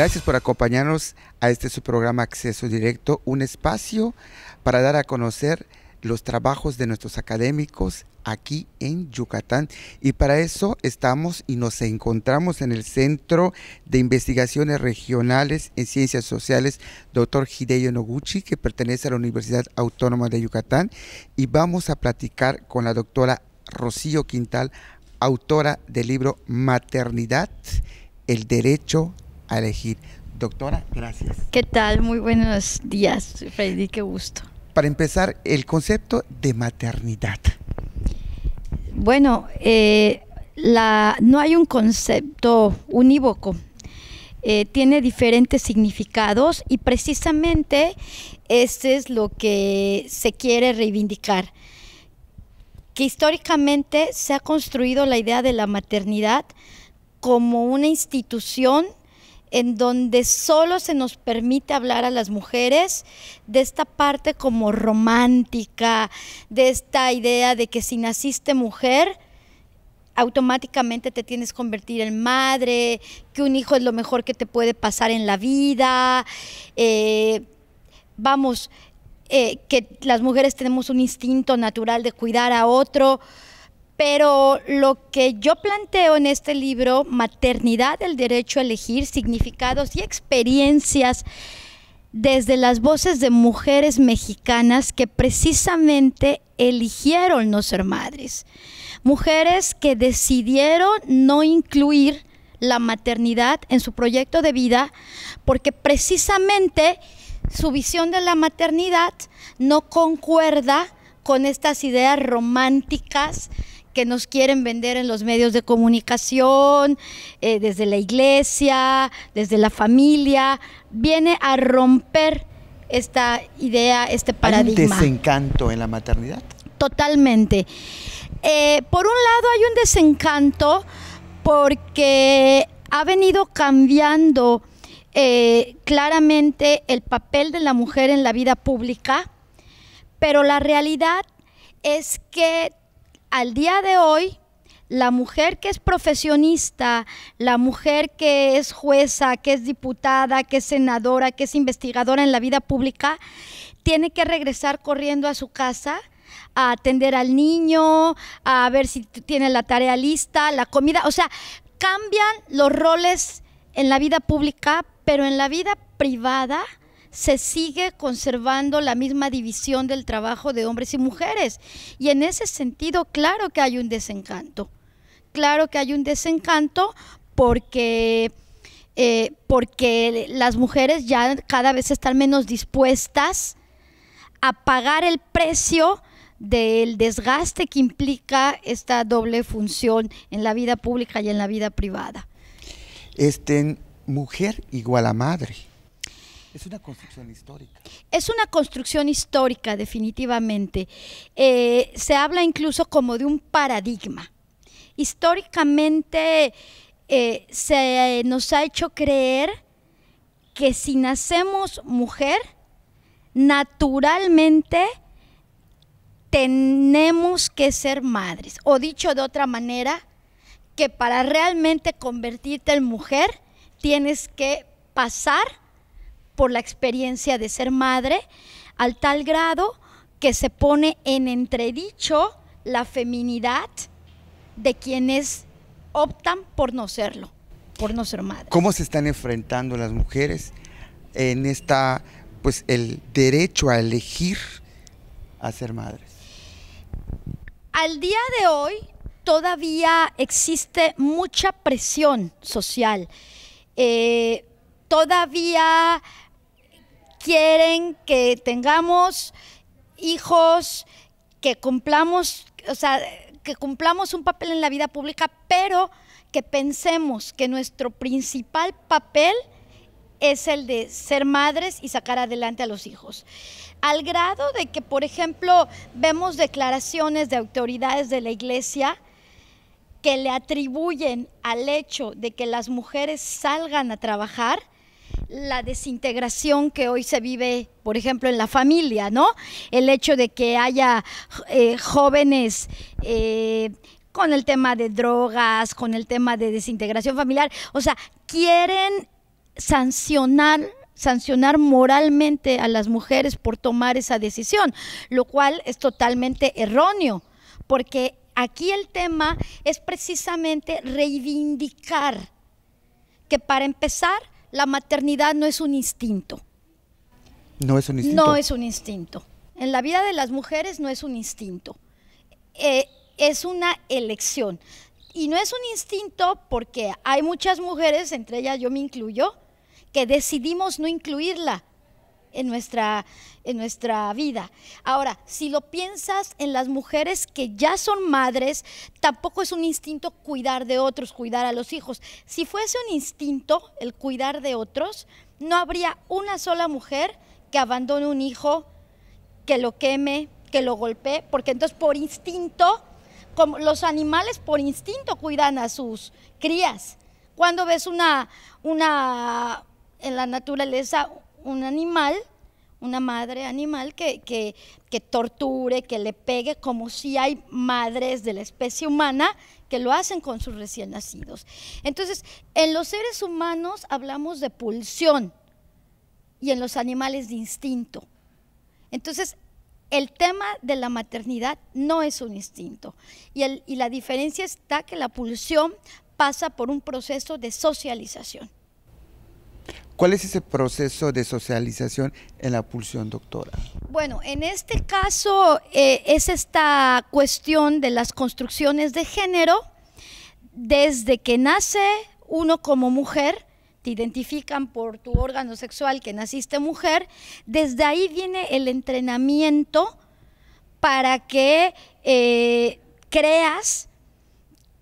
Gracias por acompañarnos a este su programa Acceso Directo, un espacio para dar a conocer los trabajos de nuestros académicos aquí en Yucatán. Y para eso estamos y nos encontramos en el Centro de Investigaciones Regionales en Ciencias Sociales, doctor Hideo Noguchi, que pertenece a la Universidad Autónoma de Yucatán. Y vamos a platicar con la doctora Rocío Quintal, autora del libro Maternidad, el derecho a elegir. Doctora, gracias. ¿Qué tal? Muy buenos días, Freddy, qué gusto. Para empezar, el concepto de maternidad. Bueno, eh, la, no hay un concepto unívoco. Eh, tiene diferentes significados y precisamente este es lo que se quiere reivindicar. Que históricamente se ha construido la idea de la maternidad como una institución en donde solo se nos permite hablar a las mujeres de esta parte como romántica, de esta idea de que si naciste mujer, automáticamente te tienes que convertir en madre, que un hijo es lo mejor que te puede pasar en la vida, eh, vamos, eh, que las mujeres tenemos un instinto natural de cuidar a otro. Pero lo que yo planteo en este libro, Maternidad, el derecho a elegir, significados y experiencias desde las voces de mujeres mexicanas que precisamente eligieron no ser madres. Mujeres que decidieron no incluir la maternidad en su proyecto de vida porque precisamente su visión de la maternidad no concuerda con estas ideas románticas que nos quieren vender en los medios de comunicación, eh, desde la iglesia, desde la familia, viene a romper esta idea, este paradigma. ¿Hay un desencanto en la maternidad? Totalmente. Eh, por un lado hay un desencanto porque ha venido cambiando eh, claramente el papel de la mujer en la vida pública, pero la realidad es que al día de hoy, la mujer que es profesionista, la mujer que es jueza, que es diputada, que es senadora, que es investigadora en la vida pública, tiene que regresar corriendo a su casa a atender al niño, a ver si tiene la tarea lista, la comida, o sea, cambian los roles en la vida pública, pero en la vida privada se sigue conservando la misma división del trabajo de hombres y mujeres. Y en ese sentido, claro que hay un desencanto. Claro que hay un desencanto porque, eh, porque las mujeres ya cada vez están menos dispuestas a pagar el precio del desgaste que implica esta doble función en la vida pública y en la vida privada. Este, mujer igual a madre. Es una construcción histórica. Es una construcción histórica, definitivamente. Eh, se habla incluso como de un paradigma. Históricamente eh, se nos ha hecho creer que si nacemos mujer, naturalmente tenemos que ser madres. O dicho de otra manera, que para realmente convertirte en mujer, tienes que pasar por la experiencia de ser madre, al tal grado que se pone en entredicho la feminidad de quienes optan por no serlo, por no ser madre. ¿Cómo se están enfrentando las mujeres en esta, pues el derecho a elegir a ser madres? Al día de hoy todavía existe mucha presión social. Eh, todavía quieren que tengamos hijos, que cumplamos, o sea, que cumplamos un papel en la vida pública, pero que pensemos que nuestro principal papel es el de ser madres y sacar adelante a los hijos. Al grado de que, por ejemplo, vemos declaraciones de autoridades de la iglesia que le atribuyen al hecho de que las mujeres salgan a trabajar la desintegración que hoy se vive, por ejemplo, en la familia, ¿no? El hecho de que haya eh, jóvenes eh, con el tema de drogas, con el tema de desintegración familiar, o sea, quieren sancionar sancionar moralmente a las mujeres por tomar esa decisión, lo cual es totalmente erróneo, porque aquí el tema es precisamente reivindicar que para empezar la maternidad no es un instinto. No es un instinto. No es un instinto. En la vida de las mujeres no es un instinto. Eh, es una elección. Y no es un instinto porque hay muchas mujeres, entre ellas yo me incluyo, que decidimos no incluirla en nuestra, en nuestra vida. Ahora, si lo piensas en las mujeres que ya son madres, tampoco es un instinto cuidar de otros, cuidar a los hijos. Si fuese un instinto el cuidar de otros, no habría una sola mujer que abandone un hijo, que lo queme, que lo golpee, porque entonces por instinto, como los animales por instinto cuidan a sus crías. Cuando ves una, una en la naturaleza un animal, una madre animal que, que, torture, que le pegue, como si hay madres de la especie humana que lo hacen con sus recién nacidos. Entonces, en los seres humanos hablamos de pulsión y en los animales de instinto. Entonces, el tema de la maternidad no es un instinto y la diferencia está que la pulsión pasa por un proceso de socialización ¿Cuál es ese proceso de socialización en la pulsión, doctora? Bueno, en este caso eh, es esta cuestión de las construcciones de género. Desde que nace uno como mujer, te identifican por tu órgano sexual que naciste mujer, desde ahí viene el entrenamiento para que eh, creas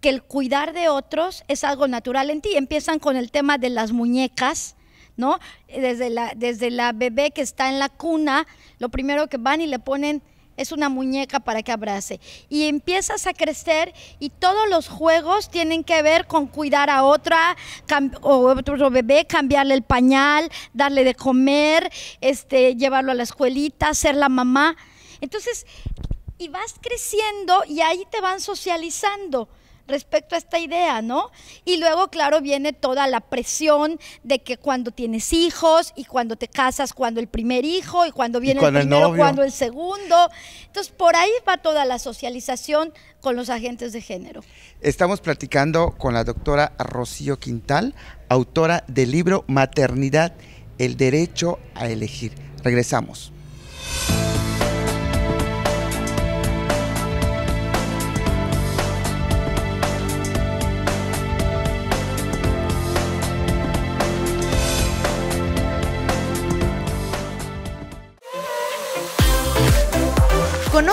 que el cuidar de otros es algo natural en ti. Empiezan con el tema de las muñecas, ¿no? Desde la, desde la bebé que está en la cuna, lo primero que van y le ponen es una muñeca para que abrace. Y empiezas a crecer y todos los juegos tienen que ver con cuidar a otra o otro bebé, cambiarle el pañal, darle de comer, este, llevarlo a la escuelita, ser la mamá. Entonces, y vas creciendo y ahí te van socializando respecto a esta idea, ¿no? Y luego, claro, viene toda la presión de que cuando tienes hijos y cuando te casas, cuando el primer hijo y cuando viene el primero, cuando el segundo. Entonces, por ahí va toda la socialización con los agentes de género. Estamos platicando con la doctora Rocío Quintal, autora del libro Maternidad, el derecho a elegir. Regresamos.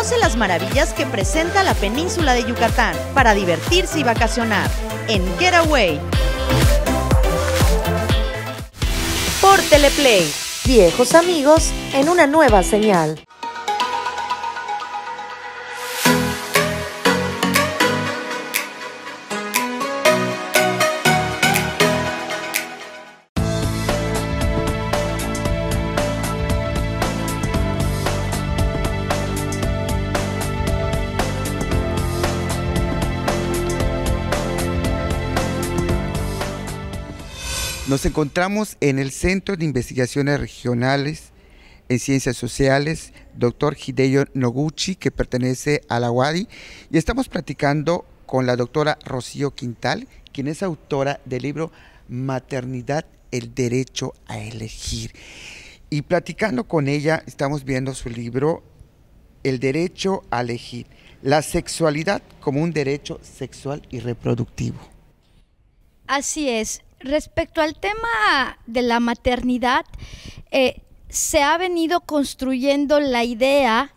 Conoce las maravillas que presenta la península de Yucatán para divertirse y vacacionar en Getaway. Por Teleplay, viejos amigos en una nueva señal. Nos encontramos en el Centro de Investigaciones Regionales en Ciencias Sociales, doctor Hideo Noguchi, que pertenece a la UADI, y estamos platicando con la doctora Rocío Quintal, quien es autora del libro Maternidad, el derecho a elegir. Y platicando con ella, estamos viendo su libro El derecho a elegir, la sexualidad como un derecho sexual y reproductivo. Así es, Respecto al tema de la maternidad, eh, se ha venido construyendo la idea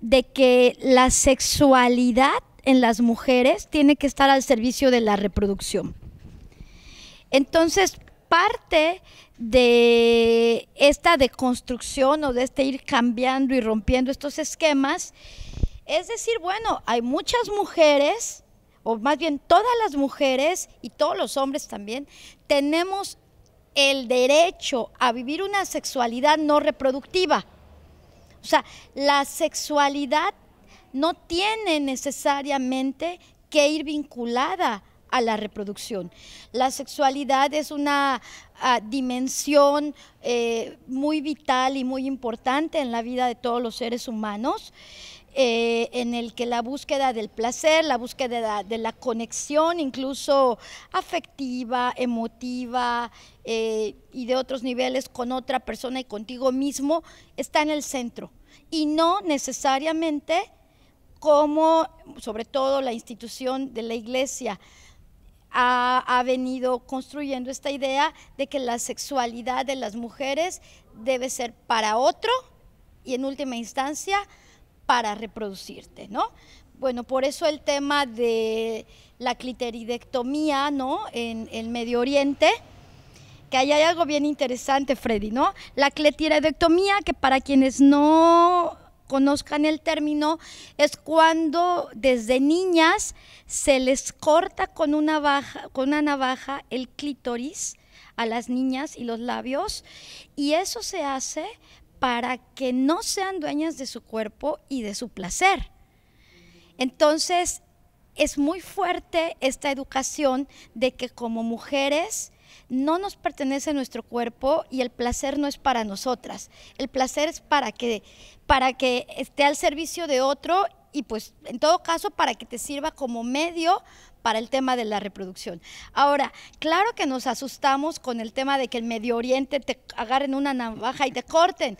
de que la sexualidad en las mujeres tiene que estar al servicio de la reproducción. Entonces, parte de esta deconstrucción o de este ir cambiando y rompiendo estos esquemas es decir, bueno, hay muchas mujeres o más bien todas las mujeres y todos los hombres también, tenemos el derecho a vivir una sexualidad no reproductiva. O sea, la sexualidad no tiene necesariamente que ir vinculada a la reproducción. La sexualidad es una ah, dimensión eh, muy vital y muy importante en la vida de todos los seres humanos. Eh, en el que la búsqueda del placer, la búsqueda de la, conexión, incluso afectiva, emotiva eh, y de otros niveles con otra persona y contigo mismo, está en el centro. Y no necesariamente como, sobre todo, la institución de la iglesia ha, ha, venido construyendo esta idea de que la sexualidad de las mujeres debe ser para otro y en última instancia para reproducirte, ¿no? Bueno, por eso el tema de la cliteridectomía, ¿no? En el Medio Oriente, que ahí hay algo bien interesante, Freddy, ¿no? La cliteridectomía, que para quienes no conozcan el término, es cuando desde niñas se les corta con una, baja, con una navaja el clítoris a las niñas y los labios, y eso se hace para que no sean dueñas de su cuerpo y de su placer. Entonces, es muy fuerte esta educación de que como mujeres no nos pertenece nuestro cuerpo y el placer no es para nosotras. El placer es para que, para que esté al servicio de otro y pues en todo caso para que te sirva como medio para el tema de la reproducción. Ahora, claro que nos asustamos con el tema de que el Medio Oriente te agarren una navaja y te corten,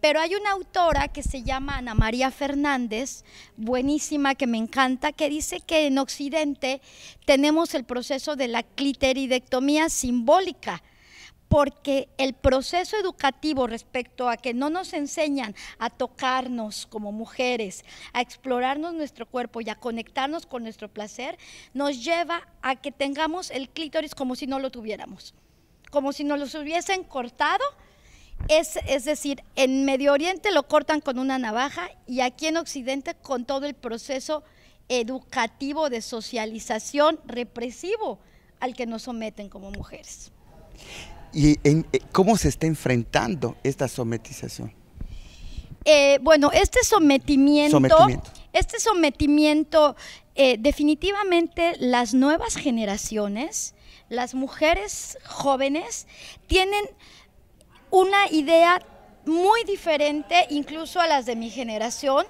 pero hay una autora que se llama Ana María Fernández, buenísima, que me encanta, que dice que en Occidente tenemos el proceso de la cliteridectomía simbólica, porque el proceso educativo respecto a que no nos enseñan a tocarnos como mujeres, a explorarnos nuestro cuerpo y a conectarnos con nuestro placer, nos lleva a que tengamos el clítoris como si no lo tuviéramos, como si nos lo hubiesen cortado. Es, es decir, en Medio Oriente lo cortan con una navaja y aquí en Occidente con todo el proceso educativo de socialización represivo al que nos someten como mujeres. ¿Y eh, cómo se está enfrentando esta sometización? Eh, bueno, este sometimiento, este sometimiento, eh, definitivamente las nuevas generaciones, las mujeres jóvenes, tienen una idea muy diferente incluso a las de mi generación.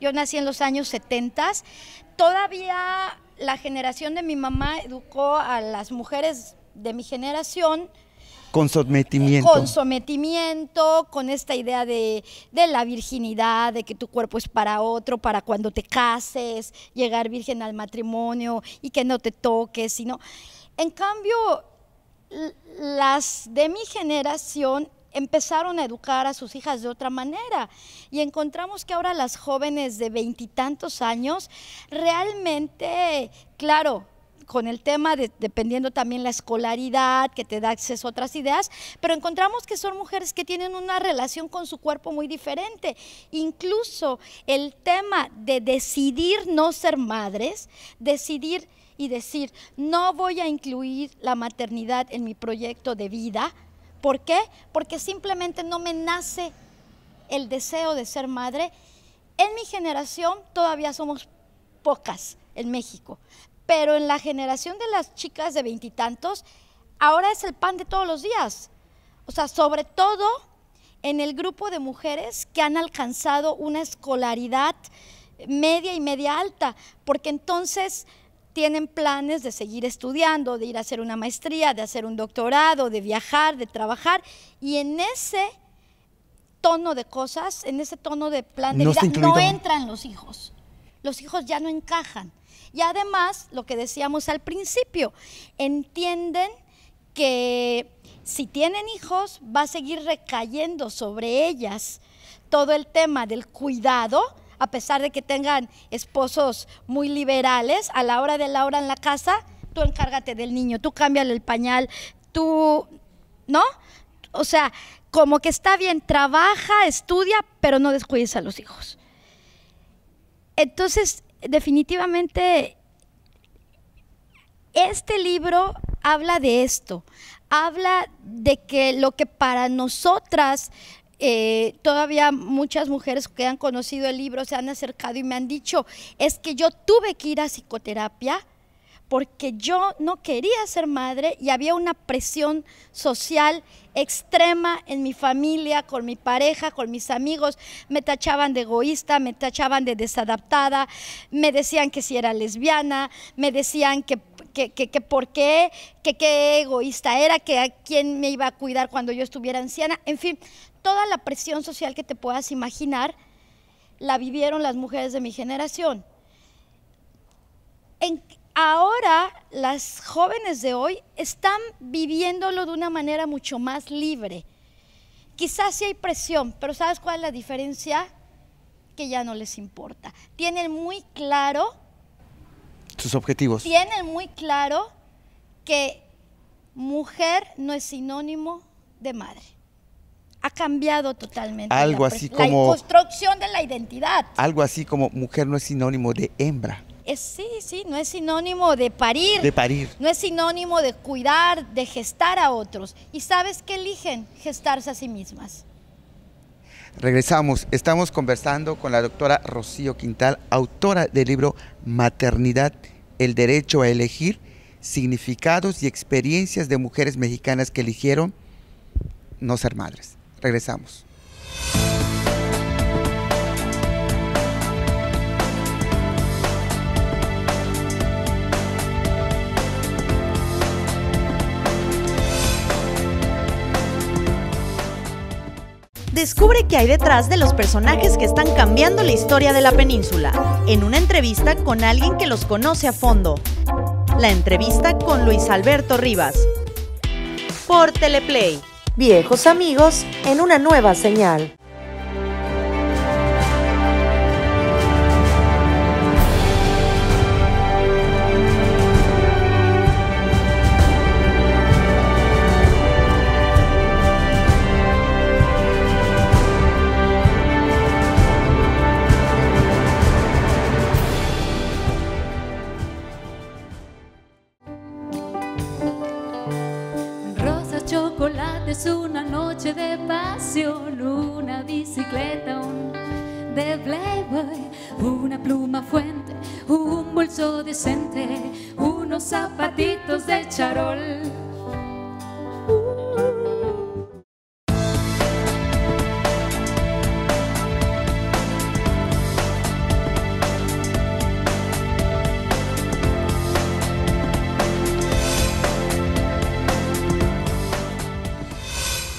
Yo nací en los años 70. Todavía la generación de mi mamá educó a las mujeres de mi generación con sometimiento. Con sometimiento, con esta idea de, de, la virginidad, de que tu cuerpo es para otro, para cuando te cases, llegar virgen al matrimonio y que no te toques, sino. En cambio, las de mi generación empezaron a educar a sus hijas de otra manera y encontramos que ahora las jóvenes de veintitantos años realmente, claro, con el tema, de, dependiendo también la escolaridad, que te da acceso a otras ideas, pero encontramos que son mujeres que tienen una relación con su cuerpo muy diferente. Incluso el tema de decidir no ser madres, decidir y decir, no voy a incluir la maternidad en mi proyecto de vida. ¿Por qué? Porque simplemente no me nace el deseo de ser madre. En mi generación todavía somos pocas en México, pero en la generación de las chicas de veintitantos, ahora es el pan de todos los días. O sea, sobre todo en el grupo de mujeres que han alcanzado una escolaridad media y media alta, porque entonces tienen planes de seguir estudiando, de ir a hacer una maestría, de hacer un doctorado, de viajar, de trabajar, y en ese tono de cosas, en ese tono de plan de vida, no entran los hijos. Los hijos ya no encajan. Y además, lo que decíamos al principio, entienden que si tienen hijos va a seguir recayendo sobre ellas todo el tema del cuidado, a pesar de que tengan esposos muy liberales, a la hora de la hora en la casa, tú encárgate del niño, tú cámbiale el pañal, tú, ¿no? O sea, como que está bien, trabaja, estudia, pero no descuides a los hijos. Entonces, definitivamente este libro habla de esto, habla de que lo que para nosotras eh, todavía muchas mujeres que han conocido el libro se han acercado y me han dicho, es que yo tuve que ir a psicoterapia porque yo no quería ser madre y había una presión social extrema en mi familia, con mi pareja, con mis amigos. Me tachaban de egoísta, me tachaban de desadaptada, me decían que si era lesbiana, me decían que, que, por qué, que qué egoísta era, que a quién me iba a cuidar cuando yo estuviera anciana. En fin, toda la presión social que te puedas imaginar la vivieron las mujeres de mi generación. En, ahora las jóvenes de hoy están viviéndolo de una manera mucho más libre. Quizás sí hay presión, pero ¿sabes cuál es la diferencia? Que ya no les importa. Tienen muy claro... Sus objetivos. Tienen muy claro que mujer no es sinónimo de madre. Ha cambiado totalmente. así La construcción de la identidad. Algo así como mujer no es sinónimo de hembra sí, sí, no es sinónimo de parir. De parir. No es sinónimo de cuidar, de gestar a otros. ¿Y sabes qué eligen? Gestarse a sí mismas. Regresamos, estamos conversando con la doctora Rocío Quintal, autora del libro Maternidad, el derecho a elegir, significados y experiencias de mujeres mexicanas que eligieron no ser madres. Regresamos. descubre qué hay detrás de los personajes que están cambiando la historia de la península, en una entrevista con alguien que los conoce a fondo. La entrevista con Luis Alberto Rivas. Por Teleplay. Viejos amigos en una nueva señal.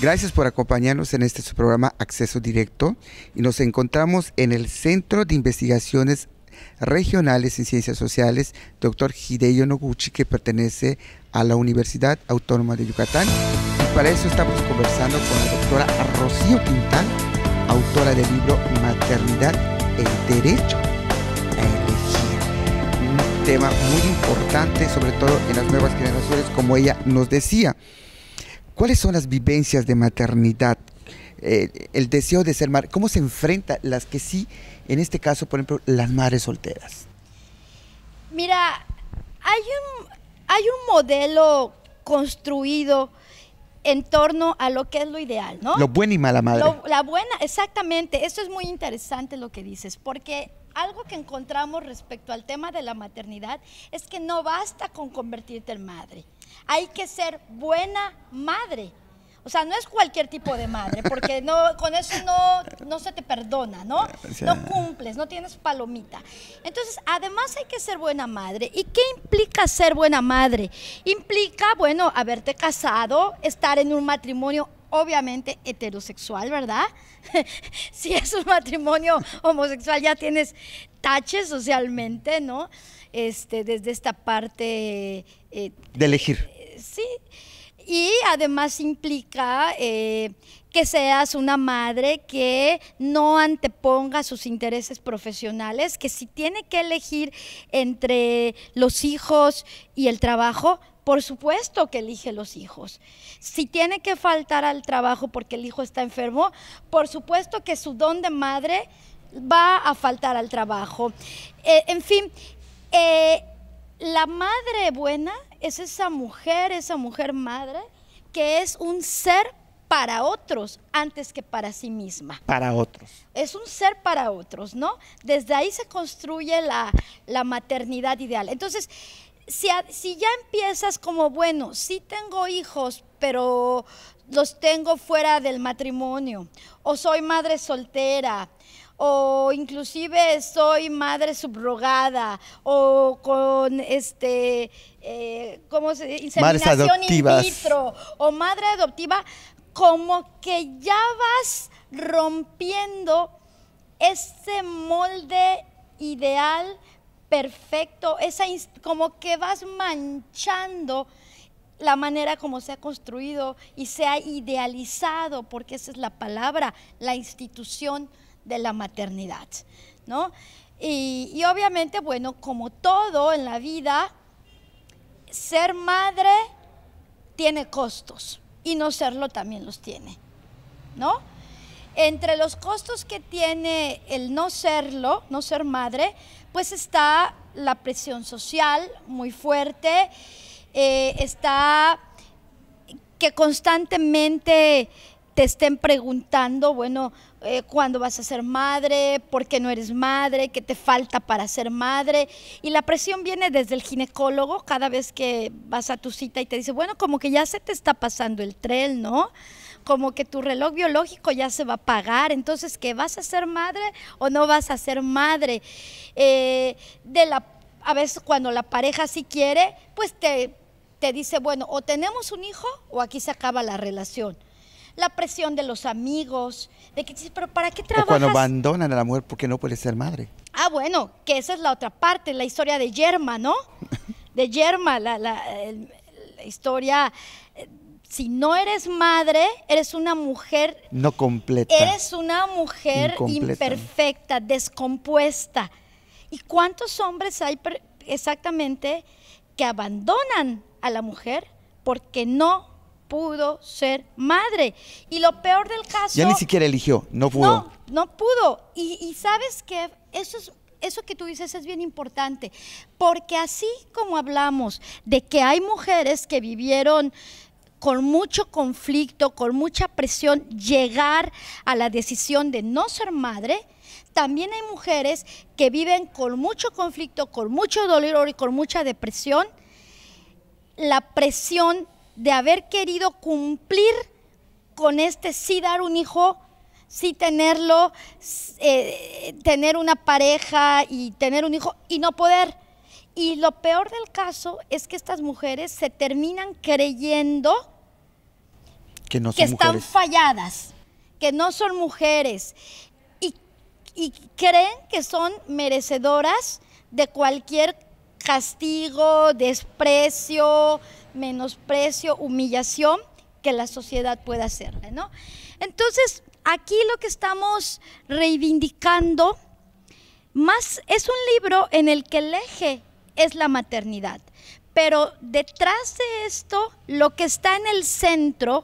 Gracias por acompañarnos en este programa Acceso Directo y nos encontramos en el Centro de Investigaciones Regionales en Ciencias Sociales, doctor Hideo Noguchi, que pertenece a la Universidad Autónoma de Yucatán. Y para eso estamos conversando con la doctora Rocío Quintal, autora del libro Maternidad, el derecho a elegir. Un tema muy importante, sobre todo en las nuevas generaciones, como ella nos decía. ¿Cuáles son las vivencias de maternidad? Eh, el deseo de ser madre, ¿cómo se enfrenta las que sí, en este caso, por ejemplo, las madres solteras? Mira, hay un, hay un modelo construido en torno a lo que es lo ideal, ¿no? Lo buena y mala madre. la buena, exactamente. Esto es muy interesante lo que dices, porque algo que encontramos respecto al tema de la maternidad es que no basta con convertirte en madre. Hay que ser buena madre. O sea, no es cualquier tipo de madre, porque no, con eso no, no se te perdona, ¿no? No cumples, no tienes palomita. Entonces, además hay que ser buena madre. ¿Y qué implica ser buena madre? Implica, bueno, haberte casado, estar en un matrimonio obviamente heterosexual, ¿verdad? si es un matrimonio homosexual ya tienes taches socialmente, ¿no? Este, desde esta parte... Eh, de elegir. Eh, sí, y además implica eh, que seas una madre que no anteponga sus intereses profesionales, que si tiene que elegir entre los hijos y el trabajo, por supuesto que elige los hijos. Si tiene que faltar al trabajo porque el hijo está enfermo, por supuesto que su don de madre va a faltar al trabajo. en fin, eh, la madre buena es esa mujer, esa mujer madre, que es un ser para otros antes que para sí misma. Para otros. Es un ser para otros, ¿no? Desde ahí se construye la, maternidad ideal. Entonces, si, si, ya empiezas como, bueno, sí tengo hijos, pero los tengo fuera del matrimonio, o soy madre soltera, o inclusive soy madre subrogada o con este eh, ¿cómo se inseminación in vitro o madre adoptiva como que ya vas rompiendo ese molde ideal perfecto, esa como que vas manchando la manera como se ha construido y se ha idealizado, porque esa es la palabra, la institución de la maternidad, ¿no? Y, obviamente, bueno, como todo en la vida, ser madre tiene costos y no serlo también los tiene, ¿no? Entre los costos que tiene el no serlo, no ser madre, pues está la presión social muy fuerte, eh, está que constantemente te estén preguntando, bueno, eh, cuándo vas a ser madre, por qué no eres madre, qué te falta para ser madre. Y la presión viene desde el ginecólogo cada vez que vas a tu cita y te dice, bueno, como que ya se te está pasando el tren, ¿no? Como que tu reloj biológico ya se va a pagar, entonces, ¿qué vas a ser madre o no vas a ser madre? Eh, de la, a veces cuando la pareja sí quiere, pues te, te dice, bueno, o tenemos un hijo o aquí se acaba la relación la presión de los amigos, de que dices, pero ¿para qué trabajas? cuando abandonan a la mujer porque no puede ser madre. Ah, bueno, que esa es la otra parte, la historia de Yerma, ¿no? De Yerma, la, historia eh, si no eres madre, eres una mujer. No completa. Eres una mujer imperfecta, descompuesta. ¿Y cuántos hombres hay exactamente que abandonan a la mujer porque no pudo ser madre. Y lo peor del caso... Ya ni siquiera eligió, no pudo. No, no pudo. Y, sabes que eso es eso que tú dices es bien importante, porque así como hablamos de que hay mujeres que vivieron con mucho conflicto, con mucha presión, llegar a la decisión de no ser madre, también hay mujeres que viven con mucho conflicto, con mucho dolor y con mucha depresión, la presión de haber querido cumplir con este, sí dar un hijo, sí tenerlo, eh, tener una pareja y tener un hijo y no poder. Y lo peor del caso es que estas mujeres se terminan creyendo que, están falladas, que no son mujeres y, y creen que son merecedoras de cualquier castigo, desprecio, menosprecio, humillación que la sociedad pueda hacerle, ¿no? Entonces, aquí lo que estamos reivindicando más es un libro en el que el eje es la maternidad, pero detrás de esto lo que está en el centro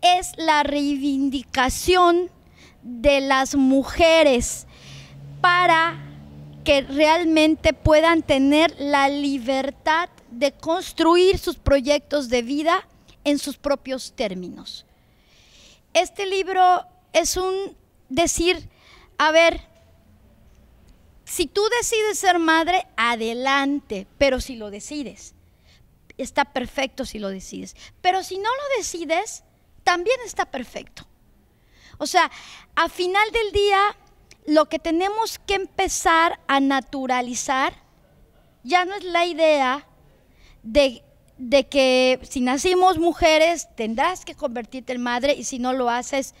es la reivindicación de las mujeres para que realmente puedan tener la libertad de construir sus proyectos de vida en sus propios términos. Este libro es un decir, a ver, si tú decides ser madre, adelante, pero si lo decides, está perfecto si lo decides, pero si no lo decides, también está perfecto. O sea, a final del día, lo que tenemos que empezar a naturalizar ya no es la idea de, de que si nacimos mujeres tendrás que convertirte en madre y si no lo haces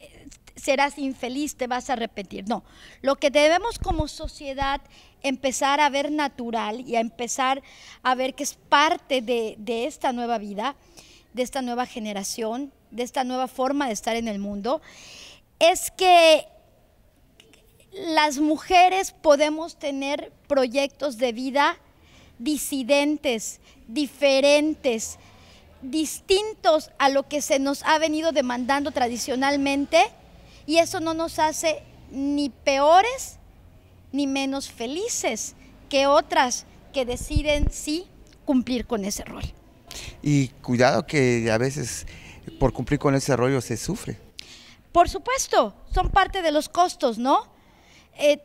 eh, serás infeliz, te vas a arrepentir. No, lo que debemos como sociedad empezar a ver natural y a empezar a ver que es parte de, de esta nueva vida, de esta nueva generación, de esta nueva forma de estar en el mundo, es que las mujeres podemos tener proyectos de vida disidentes, diferentes, distintos a lo que se nos ha venido demandando tradicionalmente y eso no nos hace ni peores ni menos felices que otras que deciden sí cumplir con ese rol. Y cuidado que a veces por cumplir con ese rollo se sufre. Por supuesto, son parte de los costos, ¿no? Eh,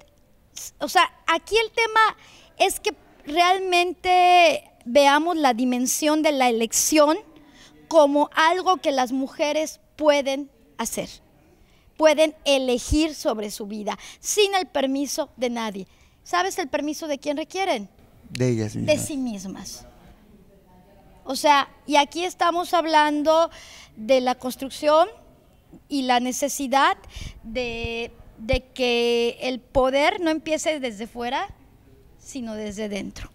o sea, aquí el tema es que realmente veamos la dimensión de la elección como algo que las mujeres pueden hacer, pueden elegir sobre su vida, sin el permiso de nadie. ¿Sabes el permiso de quién requieren? De ellas mismas. De sí mismas. O sea, y aquí estamos hablando de la construcción y la necesidad de, de que el poder no empiece desde fuera, sino desde dentro.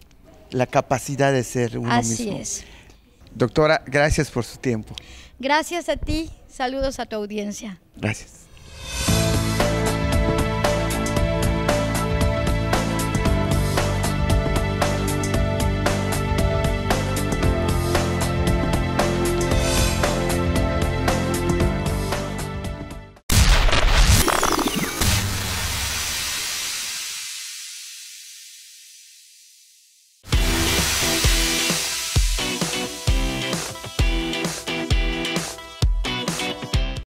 La capacidad de ser uno mismo. Así es. Doctora, gracias por su tiempo. Gracias a ti. Saludos a tu audiencia. Gracias.